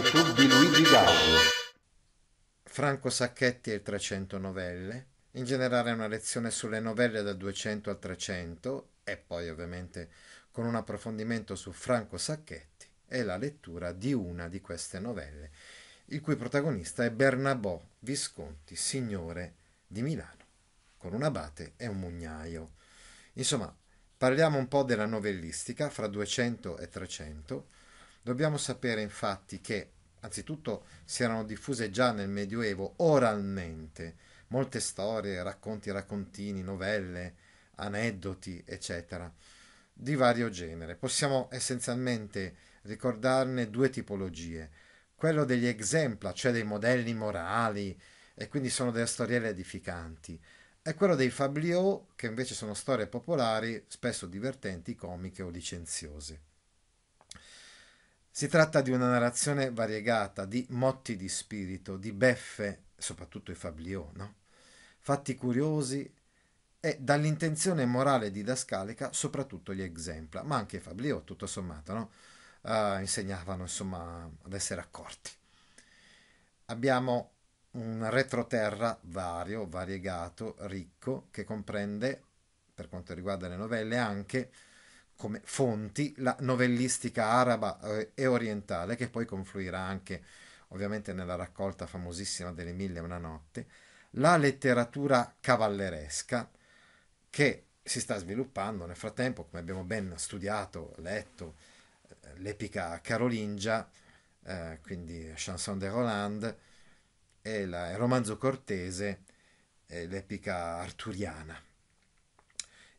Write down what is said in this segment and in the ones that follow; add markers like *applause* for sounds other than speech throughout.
YouTube di Luigi Gaudi. Franco Sacchetti e il 300 novelle, in generale una lezione sulle novelle da 200 al 300 e poi ovviamente con un approfondimento su Franco Sacchetti e la lettura di una di queste novelle, il cui protagonista è Bernabò Visconti, signore di Milano, con un abate e un mugnaio. Insomma, parliamo un po' della novellistica fra 200 e 300 Dobbiamo sapere infatti che, anzitutto, si erano diffuse già nel Medioevo oralmente molte storie, racconti, raccontini, novelle, aneddoti, eccetera, di vario genere. Possiamo essenzialmente ricordarne due tipologie. Quello degli exempla, cioè dei modelli morali, e quindi sono delle storielle edificanti, e quello dei fabliaux, che invece sono storie popolari, spesso divertenti, comiche o licenziose. Si tratta di una narrazione variegata, di motti di spirito, di beffe, soprattutto i fabliò, no? fatti curiosi e dall'intenzione morale didascalica soprattutto gli exempla, ma anche i fabliò, tutto sommato, no? uh, insegnavano insomma, ad essere accorti. Abbiamo un retroterra vario, variegato, ricco, che comprende, per quanto riguarda le novelle, anche come fonti la novellistica araba eh, e orientale, che poi confluirà anche ovviamente nella raccolta famosissima delle Mille e una notte, la letteratura cavalleresca, che si sta sviluppando nel frattempo, come abbiamo ben studiato, letto, eh, l'epica carolingia, eh, quindi Chanson de Roland, e la, il romanzo cortese, l'epica arturiana.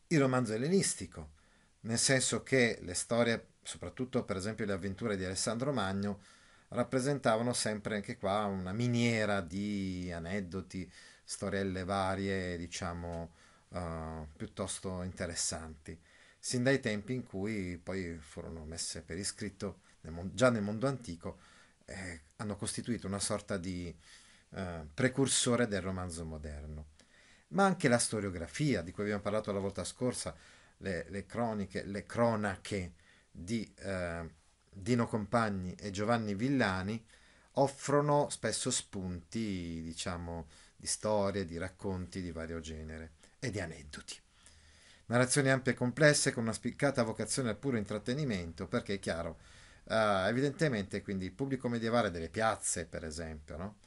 Il romanzo ellenistico, nel senso che le storie, soprattutto per esempio le avventure di Alessandro Magno, rappresentavano sempre anche qua una miniera di aneddoti, storielle varie, diciamo, uh, piuttosto interessanti, sin dai tempi in cui poi furono messe per iscritto, nel, già nel mondo antico, eh, hanno costituito una sorta di uh, precursore del romanzo moderno. Ma anche la storiografia, di cui abbiamo parlato la volta scorsa, le, le croniche, le cronache di eh, Dino Compagni e Giovanni Villani offrono spesso spunti, diciamo, di storie, di racconti di vario genere e di aneddoti. Narrazioni ampie e complesse con una spiccata vocazione al puro intrattenimento, perché è chiaro, Uh, evidentemente quindi il pubblico medievale delle piazze, per esempio, no?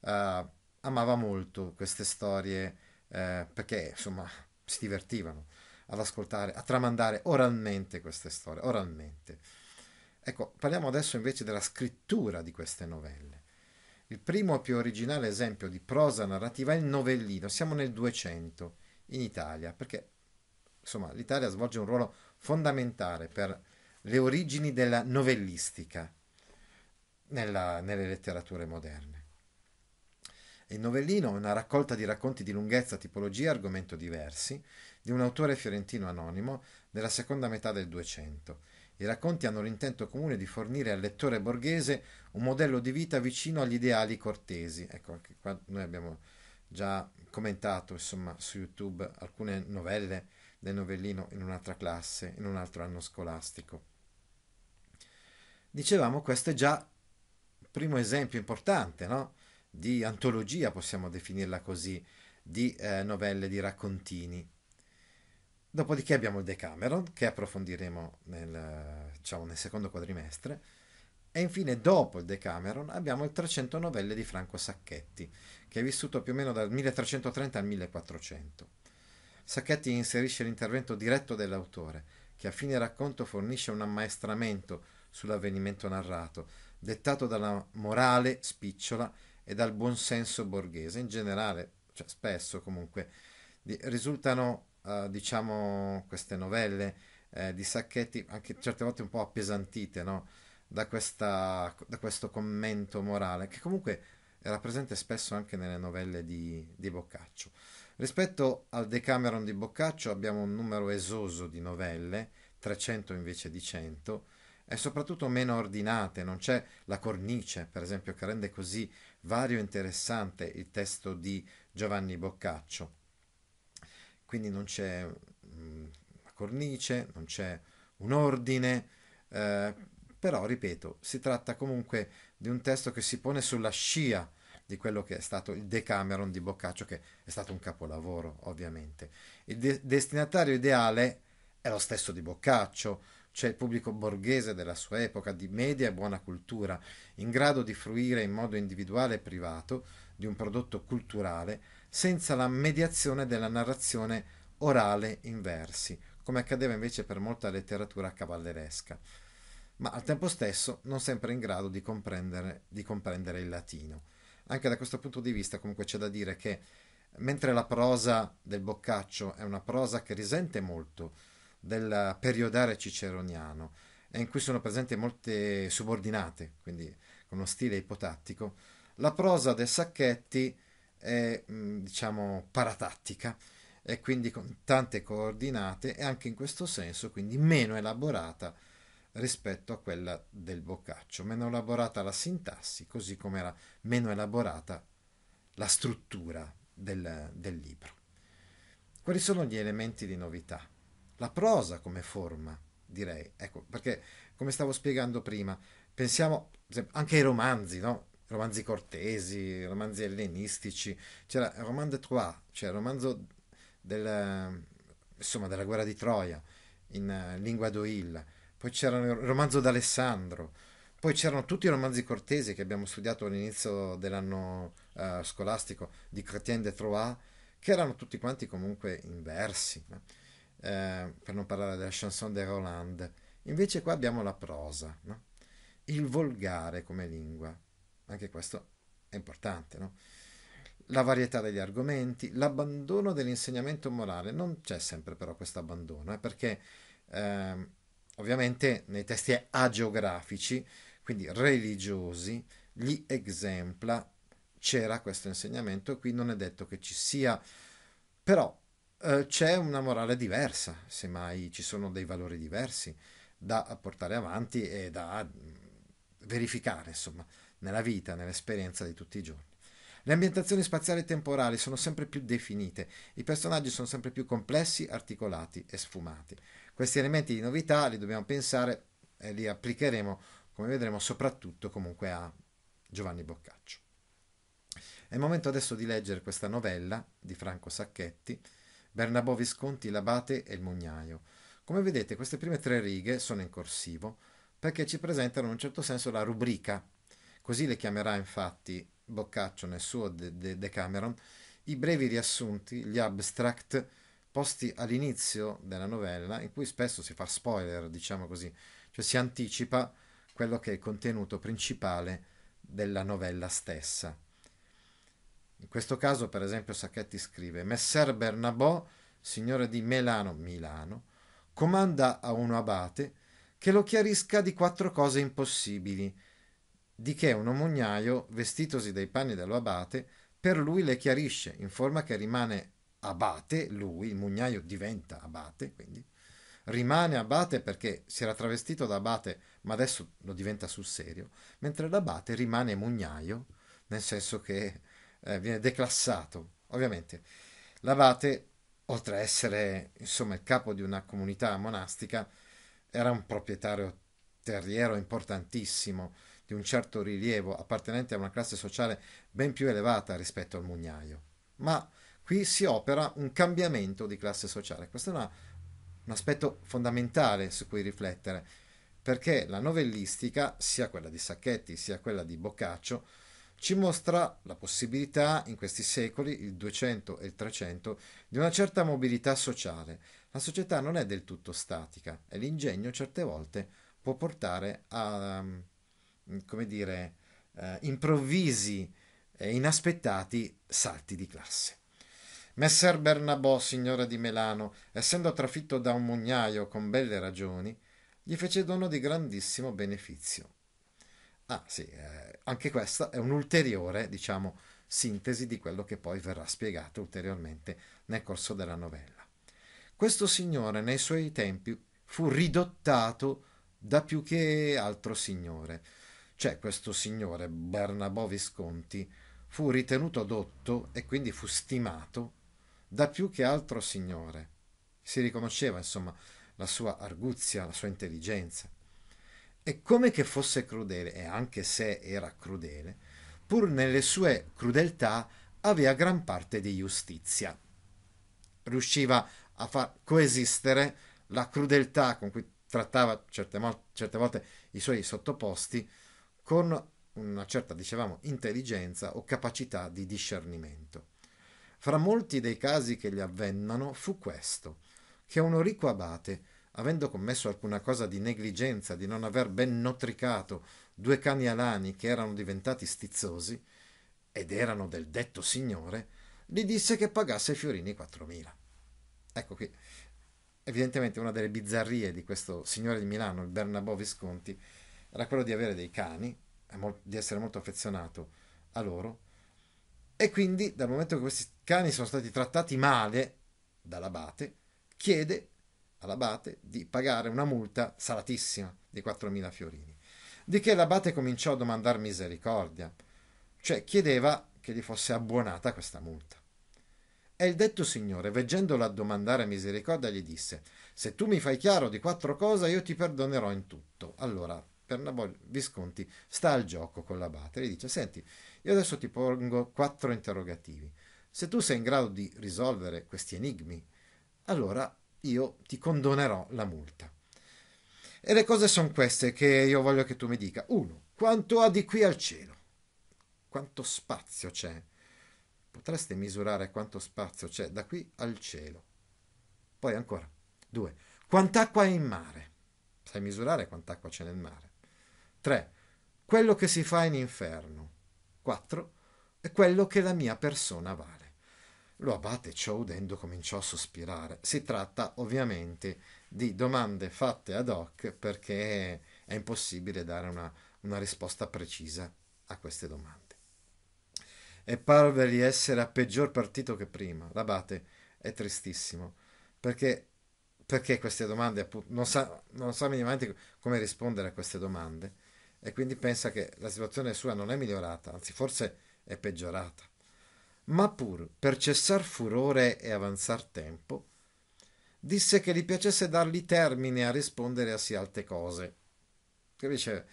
uh, amava molto queste storie uh, perché insomma si divertivano ad ascoltare, a tramandare oralmente queste storie, oralmente. Ecco, parliamo adesso invece della scrittura di queste novelle. Il primo più originale esempio di prosa narrativa è il novellino. Siamo nel 200 in Italia, perché insomma, l'Italia svolge un ruolo fondamentale per le origini della novellistica nella, nelle letterature moderne. Il novellino è una raccolta di racconti di lunghezza, tipologia e argomento diversi di un autore fiorentino anonimo della seconda metà del Duecento. I racconti hanno l'intento comune di fornire al lettore borghese un modello di vita vicino agli ideali cortesi. Ecco, anche qua noi abbiamo già commentato insomma, su YouTube alcune novelle del novellino in un'altra classe, in un altro anno scolastico. Dicevamo, questo è già il primo esempio importante, no? di antologia, possiamo definirla così, di eh, novelle, di raccontini. Dopodiché abbiamo il Decameron, che approfondiremo nel, diciamo, nel secondo quadrimestre, e infine dopo il Decameron abbiamo il 300 novelle di Franco Sacchetti, che è vissuto più o meno dal 1330 al 1400. Sacchetti inserisce l'intervento diretto dell'autore, che a fine racconto fornisce un ammaestramento sull'avvenimento narrato, dettato dalla morale spicciola e dal buonsenso borghese in generale, cioè spesso comunque di, risultano eh, diciamo queste novelle eh, di Sacchetti anche certe volte un po' appesantite no? da, questa, da questo commento morale che comunque era presente spesso anche nelle novelle di, di Boccaccio. Rispetto al Decameron di Boccaccio abbiamo un numero esoso di novelle, 300 invece di 100, e soprattutto meno ordinate, non c'è la cornice, per esempio, che rende così vario e interessante il testo di Giovanni Boccaccio. Quindi non c'è mm, una cornice, non c'è un ordine, eh, però ripeto, si tratta comunque di un testo che si pone sulla scia di quello che è stato il Decameron di Boccaccio, che è stato un capolavoro, ovviamente. Il de- destinatario ideale è lo stesso di Boccaccio, c'è il pubblico borghese della sua epoca di media e buona cultura, in grado di fruire in modo individuale e privato di un prodotto culturale senza la mediazione della narrazione orale in versi, come accadeva invece per molta letteratura cavalleresca, ma al tempo stesso non sempre in grado di comprendere, di comprendere il latino. Anche da questo punto di vista comunque c'è da dire che mentre la prosa del Boccaccio è una prosa che risente molto del periodare ciceroniano e in cui sono presenti molte subordinate, quindi con uno stile ipotattico, la prosa del Sacchetti è mm, diciamo paratattica e quindi con tante coordinate e anche in questo senso quindi meno elaborata rispetto a quella del Boccaccio, meno elaborata la sintassi, così come era meno elaborata la struttura del, del libro. Quali sono gli elementi di novità? la prosa come forma, direi. Ecco, perché come stavo spiegando prima, pensiamo anche ai romanzi, no? romanzi cortesi, romanzi ellenistici, c'era il roman de Troyes, cioè il romanzo del, insomma, della guerra di Troia in eh, lingua d'Oil, poi c'era il romanzo d'Alessandro, poi c'erano tutti i romanzi cortesi che abbiamo studiato all'inizio dell'anno uh, scolastico di Chrétien de Troyes, che erano tutti quanti comunque in versi. No? Eh, per non parlare della chanson de Roland. Invece qua abbiamo la prosa, no? il volgare come lingua, anche questo è importante, no? la varietà degli argomenti, l'abbandono dell'insegnamento morale, non c'è sempre però questo abbandono, eh, perché eh, ovviamente nei testi agiografici, quindi religiosi, gli esempla c'era questo insegnamento, qui non è detto che ci sia, però eh, c'è una morale diversa, semmai ci sono dei valori diversi da portare avanti e da mm, verificare, insomma, nella vita, nell'esperienza di tutti i giorni. Le ambientazioni spaziali e temporali sono sempre più definite, i personaggi sono sempre più complessi, articolati e sfumati. Questi elementi di novità li dobbiamo pensare e li applicheremo, come vedremo, soprattutto comunque a Giovanni Boccaccio. È il momento adesso di leggere questa novella di Franco Sacchetti, Bernabò Visconti, l'abate e il mugnaio. Come vedete queste prime tre righe sono in corsivo perché ci presentano in un certo senso la rubrica, così le chiamerà infatti Boccaccio nel suo De, De Decameron, i brevi riassunti, gli abstract posti all'inizio della novella in cui spesso si fa spoiler, diciamo così, cioè si anticipa quello che è il contenuto principale della novella stessa. In questo caso, per esempio, Sacchetti scrive: Messer Bernabò, signore di Melano, Milano, comanda a un abate che lo chiarisca di quattro cose impossibili, di che un mugnaio, vestitosi dei panni dello abate, per lui le chiarisce, in forma che rimane abate, lui, il mugnaio diventa abate, quindi rimane abate perché si era travestito da abate, ma adesso lo diventa sul serio, mentre l'abate rimane mugnaio, nel senso che eh, viene declassato. Ovviamente l'abate, oltre a essere insomma, il capo di una comunità monastica, era un proprietario terriero importantissimo, di un certo rilievo, appartenente a una classe sociale ben più elevata rispetto al mugnaio. Ma qui si opera un cambiamento di classe sociale. Questo è una, un aspetto fondamentale su cui riflettere, perché la novellistica, sia quella di Sacchetti sia quella di Boccaccio, ci mostra la possibilità in questi secoli, il 200 e il 300, di una certa mobilità sociale. La società non è del tutto statica e l'ingegno certe volte può portare a, mm, come dire, eh, improvvisi e inaspettati salti di classe. Messer Bernabò, signore di Melano, essendo trafitto da un mugnaio con belle ragioni, gli fece dono di grandissimo benefizio Ah sì, eh, anche questa è un'ulteriore, diciamo, sintesi di quello che poi verrà spiegato ulteriormente nel corso della novella. Questo signore nei suoi tempi fu ridottato da più che altro signore, cioè questo signore Bernabò Visconti fu ritenuto dotto e quindi fu stimato da più che altro signore. Si riconosceva, insomma, la sua arguzia, la sua intelligenza. E come che fosse crudele, e anche se era crudele, pur nelle sue crudeltà aveva gran parte di giustizia. Riusciva a far coesistere la crudeltà con cui trattava certe, certe volte i suoi sottoposti con una certa, dicevamo, intelligenza o capacità di discernimento. Fra molti dei casi che gli avvennano fu questo, che un ricco abate avendo commesso alcuna cosa di negligenza, di non aver ben notricato due cani alani che erano diventati stizzosi, ed erano del detto signore, gli disse che pagasse fiorini 4.000. Ecco qui, evidentemente una delle bizzarrie di questo signore di Milano, il Bernabò Visconti, era quello di avere dei cani, di essere molto affezionato a loro, e quindi dal momento che questi cani sono stati trattati male dall'abate, chiede all'abate di pagare una multa salatissima di 4.000 fiorini. Di che l'abate cominciò a domandare misericordia, cioè chiedeva che gli fosse abbonata questa multa. E il detto signore, veggendolo a domandare misericordia, gli disse: Se tu mi fai chiaro di quattro cose, io ti perdonerò in tutto. Allora Pernabol Visconti sta al gioco con l'abate e gli dice: Senti, io adesso ti pongo quattro interrogativi. Se tu sei in grado di risolvere questi enigmi, allora io ti condonerò la multa. E le cose sono queste che io voglio che tu mi dica. Uno, quanto ha di qui al cielo? Quanto spazio c'è? Potreste misurare quanto spazio c'è da qui al cielo. Poi ancora, due, quant'acqua è in mare? Sai misurare quant'acqua c'è nel mare. Tre, quello che si fa in inferno. Quattro, è quello che la mia persona vale. Lo abate ciò udendo cominciò a sospirare. Si tratta ovviamente di domande fatte ad hoc perché è impossibile dare una, una risposta precisa a queste domande. E parve di essere a peggior partito che prima. L'abate è tristissimo perché, perché queste domande, non sa, non sa minimamente come rispondere a queste domande e quindi pensa che la situazione sua non è migliorata, anzi forse è peggiorata ma pur per cessar furore e avanzar tempo, disse che gli piacesse dargli termine a rispondere a sì alte cose. Che dice,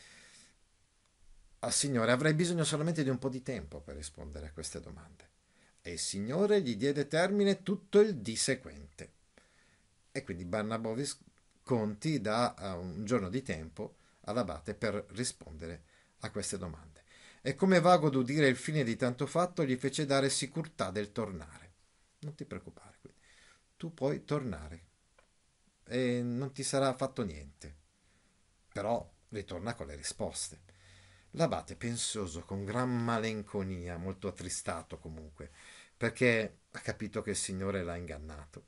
ah signore, avrei bisogno solamente di un po' di tempo per rispondere a queste domande. E il signore gli diede termine tutto il dì seguente. E quindi Barnabovis conti da un giorno di tempo all'abate per rispondere a queste domande e come vago d'udire il fine di tanto fatto gli fece dare sicurtà del tornare. Non ti preoccupare, quindi. tu puoi tornare e non ti sarà fatto niente. Però ritorna con le risposte. L'abate pensoso, con gran malinconia, molto attristato comunque, perché ha capito che il Signore l'ha ingannato.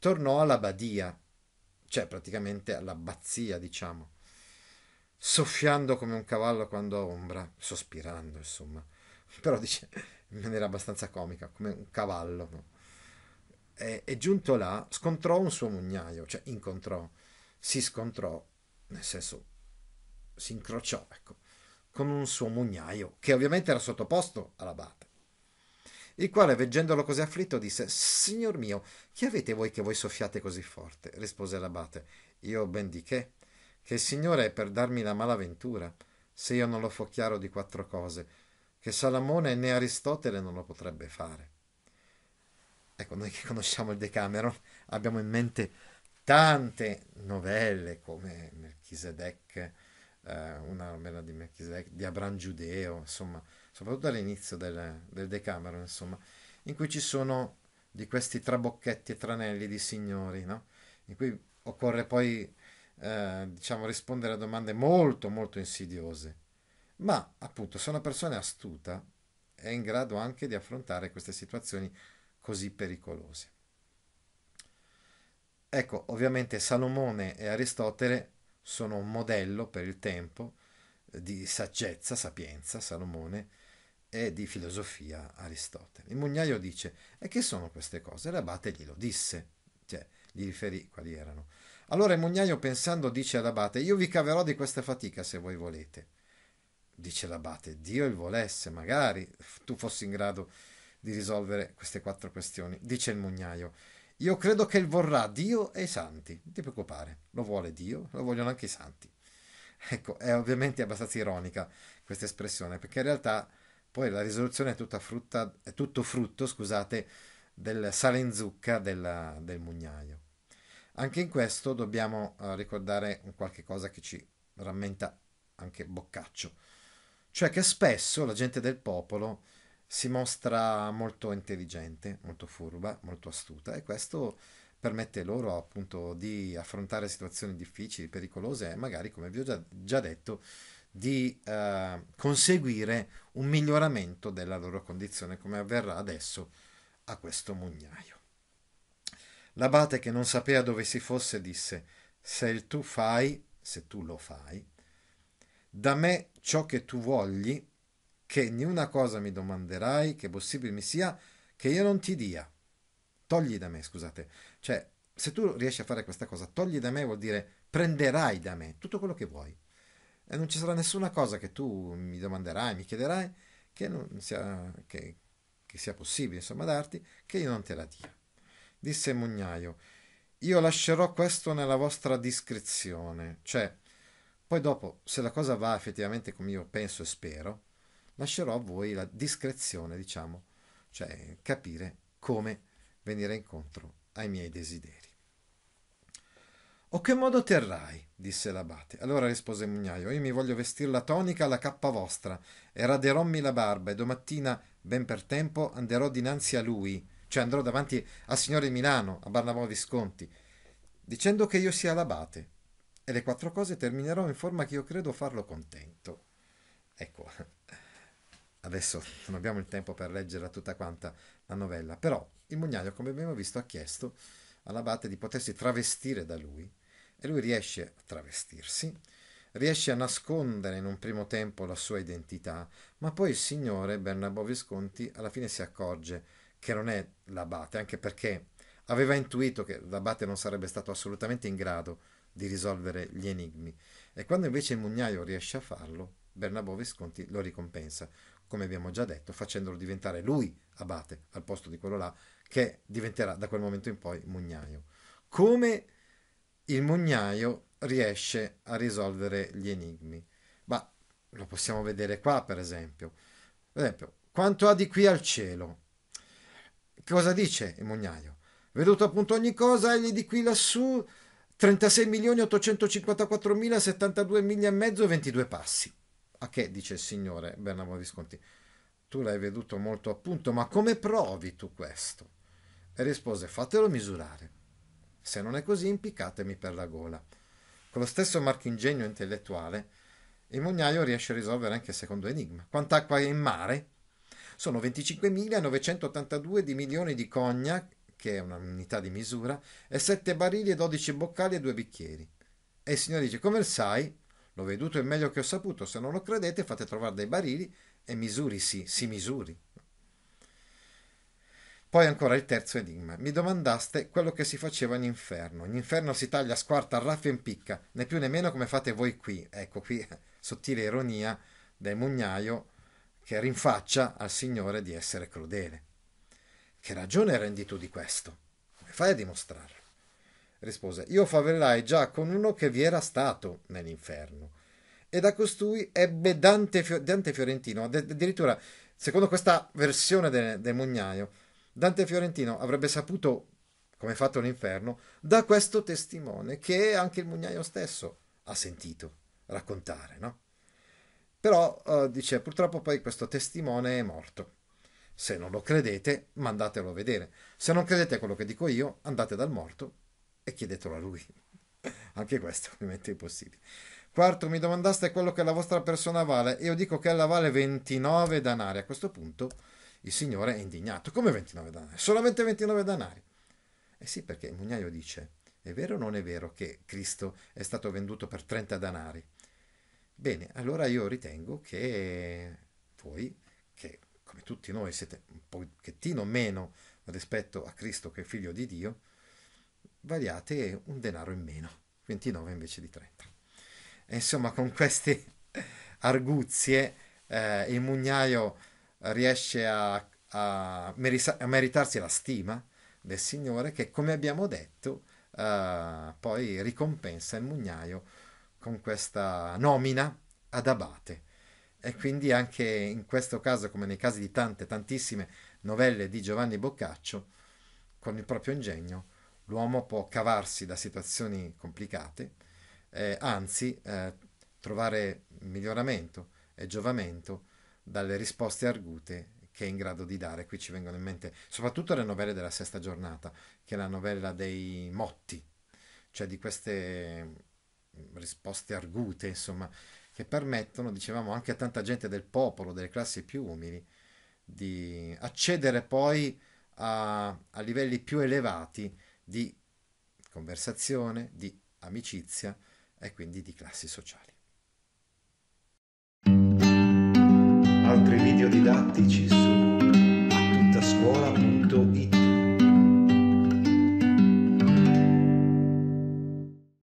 Tornò alla badia, cioè praticamente all'abbazia, diciamo, soffiando come un cavallo quando ha ombra, sospirando insomma, *laughs* però dice in maniera abbastanza comica, come un cavallo. No? E, e, giunto là scontrò un suo mugnaio, cioè incontrò, si scontrò, nel senso si incrociò, ecco, con un suo mugnaio, che ovviamente era sottoposto all'abate il quale, veggendolo così afflitto, disse: Signor mio, chi avete voi che voi soffiate così forte? rispose l'abate. Io ben di che? che il Signore è per darmi la malaventura, se io non lo fo chiaro di quattro cose, che Salomone né Aristotele non lo potrebbe fare. Ecco, noi che conosciamo il Decameron abbiamo in mente tante novelle come Melchisedec, eh, una novella di Melchisedec, di Abram Giudeo, insomma, soprattutto all'inizio del, del Decameron, insomma, in cui ci sono di questi trabocchetti e tranelli di signori, no? in cui occorre poi eh, diciamo, rispondere a domande molto, molto insidiose. Ma appunto, se una persona è astuta, è in grado anche di affrontare queste situazioni così pericolose. Ecco, ovviamente Salomone e Aristotele sono un modello per il tempo eh, di saggezza, sapienza, Salomone, e di filosofia Aristotele. Il mugnaio dice, e che sono queste cose? L'abate glielo disse, cioè gli riferì quali erano. Allora il mugnaio pensando dice all'abate, io vi caverò di questa fatica se voi volete. Dice l'abate, Dio il volesse, magari tu fossi in grado di risolvere queste quattro questioni. Dice il mugnaio, io credo che il vorrà Dio e i santi, non ti preoccupare, lo vuole Dio, lo vogliono anche i santi. Ecco, è ovviamente abbastanza ironica questa espressione, perché in realtà poi la risoluzione è, tutta frutta, è tutto frutto, scusate, del sale in zucca della, del mugnaio. Anche in questo dobbiamo eh, ricordare qualche cosa che ci rammenta anche Boccaccio, cioè che spesso la gente del popolo si mostra molto intelligente, molto furba, molto astuta e questo permette loro appunto di affrontare situazioni difficili, pericolose e magari, come vi ho già, già detto, di eh, conseguire un miglioramento della loro condizione come avverrà adesso a questo mugnaio l'abate che non sapeva dove si fosse disse, se tu fai, se tu lo fai, da me ciò che tu vogli, che niuna cosa mi domanderai, che possibile mi sia, che io non ti dia. Togli da me, scusate. Cioè, se tu riesci a fare questa cosa, togli da me vuol dire prenderai da me tutto quello che vuoi. E non ci sarà nessuna cosa che tu mi domanderai, mi chiederai, che, sia, che, che sia possibile, insomma, darti, che io non te la dia disse il Mugnaio, io lascerò questo nella vostra discrezione, cioè, poi dopo, se la cosa va effettivamente come io penso e spero, lascerò a voi la discrezione, diciamo, cioè capire come venire incontro ai miei desideri. O che modo terrai? disse l'abate. Allora rispose il Mugnaio, io mi voglio vestire la tonica alla cappa vostra, e raderommi la barba, e domattina, ben per tempo, anderò dinanzi a lui, cioè andrò davanti al signore Milano, a Barnabò Visconti, dicendo che io sia l'abate, e le quattro cose terminerò in forma che io credo farlo contento. Ecco, adesso non abbiamo il tempo per leggere tutta quanta la novella, però il mugnaio, come abbiamo visto, ha chiesto all'abate di potersi travestire da lui, e lui riesce a travestirsi, riesce a nascondere in un primo tempo la sua identità, ma poi il signore Bernabò Visconti alla fine si accorge che non è l'abate, anche perché aveva intuito che l'abate non sarebbe stato assolutamente in grado di risolvere gli enigmi e quando invece il mugnaio riesce a farlo, Bernabò Visconti lo ricompensa, come abbiamo già detto, facendolo diventare lui abate al posto di quello là che diventerà da quel momento in poi mugnaio. Come il mugnaio riesce a risolvere gli enigmi? Ma lo possiamo vedere qua, per esempio. Per esempio, quanto ha di qui al cielo? cosa dice il mugnaio? Veduto appunto ogni cosa, egli di qui lassù 36.854.072 miglia e mezzo 22 passi. A che dice il signore Bernamo Visconti? Tu l'hai veduto molto appunto, ma come provi tu questo? E rispose, fatelo misurare. Se non è così, impiccatemi per la gola. Con lo stesso marchingegno intellettuale, il mugnaio riesce a risolvere anche il secondo enigma. Quant'acqua è in mare? sono 25.982 di milioni di cognac, che è un'unità di misura, e 7 barili e 12 boccali e 2 bicchieri. E il signore dice, come sai? L'ho veduto, il meglio che ho saputo. Se non lo credete, fate trovare dei barili e misuri sì, si misuri. Poi ancora il terzo enigma. Mi domandaste quello che si faceva in inferno. In inferno si taglia squarta a raffia in picca, né più né meno come fate voi qui. Ecco qui, *laughs* sottile ironia del mugnaio che rinfaccia al Signore di essere crudele. Che ragione rendi tu di questo? Come fai a dimostrarlo? Rispose, io favellai già con uno che vi era stato nell'inferno, e da costui ebbe Dante, Dante Fiorentino, addirittura, secondo questa versione del, del Mugnaio, Dante Fiorentino avrebbe saputo come è fatto l'inferno da questo testimone che anche il Mugnaio stesso ha sentito raccontare, no? Però eh, dice purtroppo poi questo testimone è morto. Se non lo credete, mandatelo a vedere. Se non credete a quello che dico io, andate dal morto e chiedetelo a lui. *laughs* Anche questo ovviamente è impossibile. Quarto, mi domandaste quello che la vostra persona vale. Io dico che ella vale 29 danari. A questo punto il signore è indignato. Come 29 danari? Solamente 29 danari. Eh sì, perché il mugnaio dice, è vero o non è vero che Cristo è stato venduto per 30 danari? Bene, allora io ritengo che voi, che come tutti noi siete un pochettino meno rispetto a Cristo che è figlio di Dio, variate un denaro in meno, 29 invece di 30. E insomma, con queste *laughs* arguzie eh, il mugnaio riesce a, a, merisa- a, meritarsi la stima del Signore che, come abbiamo detto, eh, poi ricompensa il mugnaio con questa nomina ad abate. E quindi anche in questo caso, come nei casi di tante, tantissime novelle di Giovanni Boccaccio, con il proprio ingegno l'uomo può cavarsi da situazioni complicate, eh, anzi eh, trovare miglioramento e giovamento dalle risposte argute che è in grado di dare. Qui ci vengono in mente soprattutto le novelle della sesta giornata, che è la novella dei motti, cioè di queste risposte argute, insomma, che permettono, dicevamo, anche a tanta gente del popolo, delle classi più umili, di accedere poi a, a livelli più elevati di conversazione, di amicizia e quindi di classi sociali. Altri video didattici su attuttascuola.it